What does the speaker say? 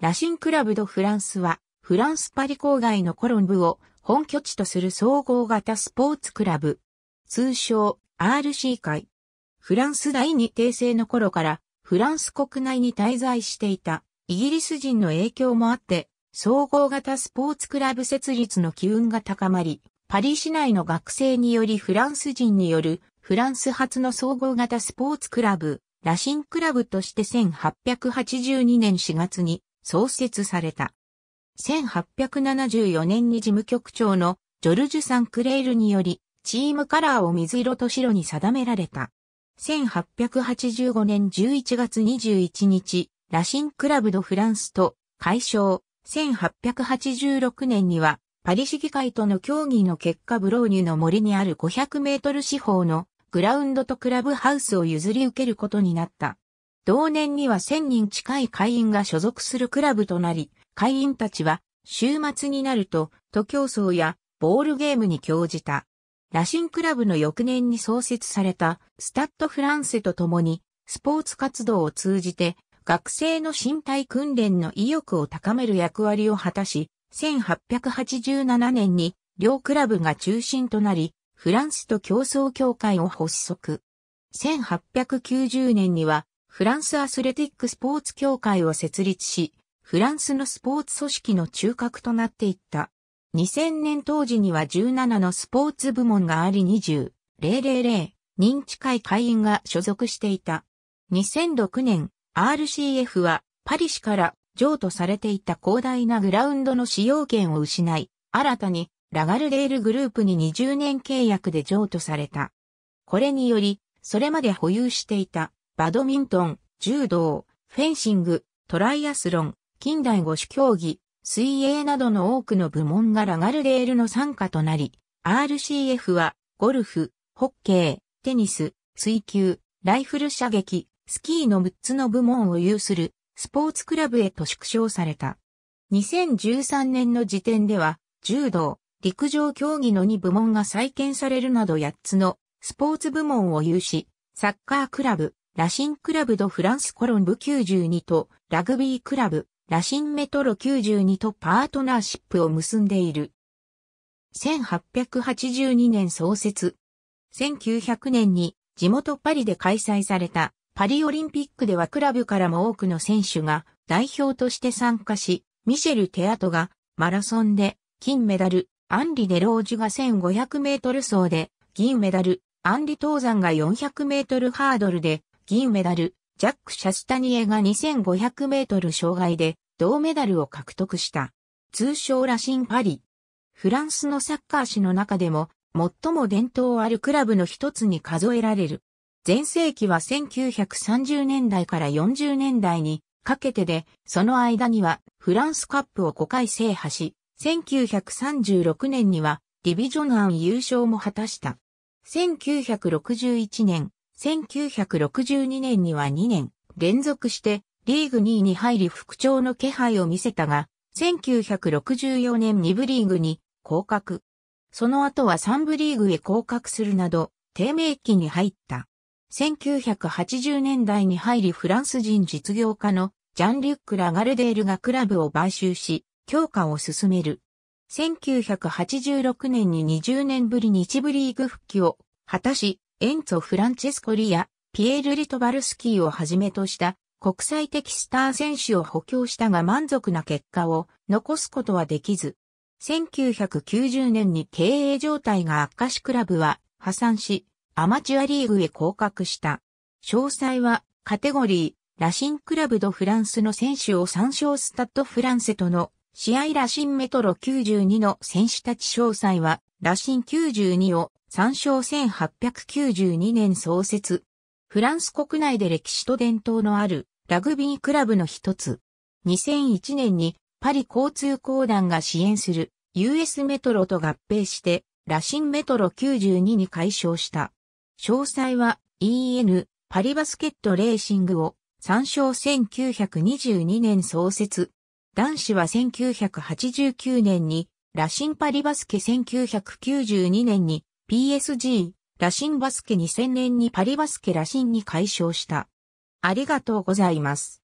ラシンクラブドフランスは、フランスパリ郊外のコロンブを本拠地とする総合型スポーツクラブ。通称 RC 会。フランス第二帝政の頃からフランス国内に滞在していたイギリス人の影響もあって、総合型スポーツクラブ設立の機運が高まり、パリ市内の学生によりフランス人によるフランス初の総合型スポーツクラブ、ラシンクラブとして1882年4月に創設された。1874年に事務局長のジョルジュ・サンクレールにより、チームカラーを水色と白に定められた。1885年11月21日、ラシンクラブドフランスと解消。1886年には、パリ市議会との協議の結果ブローニュの森にある500メートル四方のグラウンドとクラブハウスを譲り受けることになった。同年には1000人近い会員が所属するクラブとなり、会員たちは週末になると徒競走やボールゲームに興じた。羅針クラブの翌年に創設されたスタッドフランセと共にスポーツ活動を通じて学生の身体訓練の意欲を高める役割を果たし、1887年に両クラブが中心となり、フランスと競争協会を発足。1890年にはフランスアスレティックスポーツ協会を設立し、フランスのスポーツ組織の中核となっていった。2000年当時には17のスポーツ部門があり20、000、認知会会員が所属していた。2006年、RCF はパリ市から譲渡されていた広大なグラウンドの使用権を失い、新たにラガルデールグループに20年契約で譲渡された。これにより、それまで保有していたバドミントン、柔道、フェンシング、トライアスロン、近代五種競技、水泳などの多くの部門がラガルレールの参加となり、RCF は、ゴルフ、ホッケー、テニス、水球、ライフル射撃、スキーの6つの部門を有するスポーツクラブへと縮小された。2013年の時点では、柔道、陸上競技の2部門が再建されるなど8つのスポーツ部門を有し、サッカークラブ、ラシンクラブドフランスコロンブ92とラグビークラブラシンメトロ92とパートナーシップを結んでいる。1882年創設。1900年に地元パリで開催されたパリオリンピックではクラブからも多くの選手が代表として参加し、ミシェル・テアトがマラソンで金メダル、アンリ・デロージュが1500メートル走で銀メダル、アンリ・トーザンが400メートルハードルで銀メダル、ジャック・シャスタニエが2500メートル障害で銅メダルを獲得した。通称ラシンパリ。フランスのサッカー史の中でも最も伝統あるクラブの一つに数えられる。前世紀は1930年代から40年代にかけてで、その間にはフランスカップを5回制覇し、1936年にはディビジョン優勝も果たした。1961年、1962年には2年連続してリーグ2位に入り復調の気配を見せたが、1964年2部リーグに降格。その後は3部リーグへ降格するなど、低迷期に入った。1980年代に入りフランス人実業家のジャン・リュック・ラガルデールがクラブを買収し、強化を進める。1986年に20年ぶりに一部リーグ復帰を果たし、エンツォ・フランチェスコ・リア、ピエール・リトバルスキーをはじめとした国際的スター選手を補強したが満足な結果を残すことはできず、1990年に経営状態が悪化しクラブは破産し、アマチュアリーグへ降格した。詳細はカテゴリー、ラシンクラブドフランスの選手を参照スタッドフランセとの試合ラシンメトロ92の選手たち詳細はラシン92を参照1892年創設。フランス国内で歴史と伝統のあるラグビークラブの一つ。2001年にパリ交通公団が支援する US メトロと合併してラシンメトロ92に改称した。詳細は EN パリバスケットレーシングを参照1922年創設。男子は1989年にラシンパリバスケ1992年に PSG、ラシンバスケ2000年にパリバスケラシンに解消した。ありがとうございます。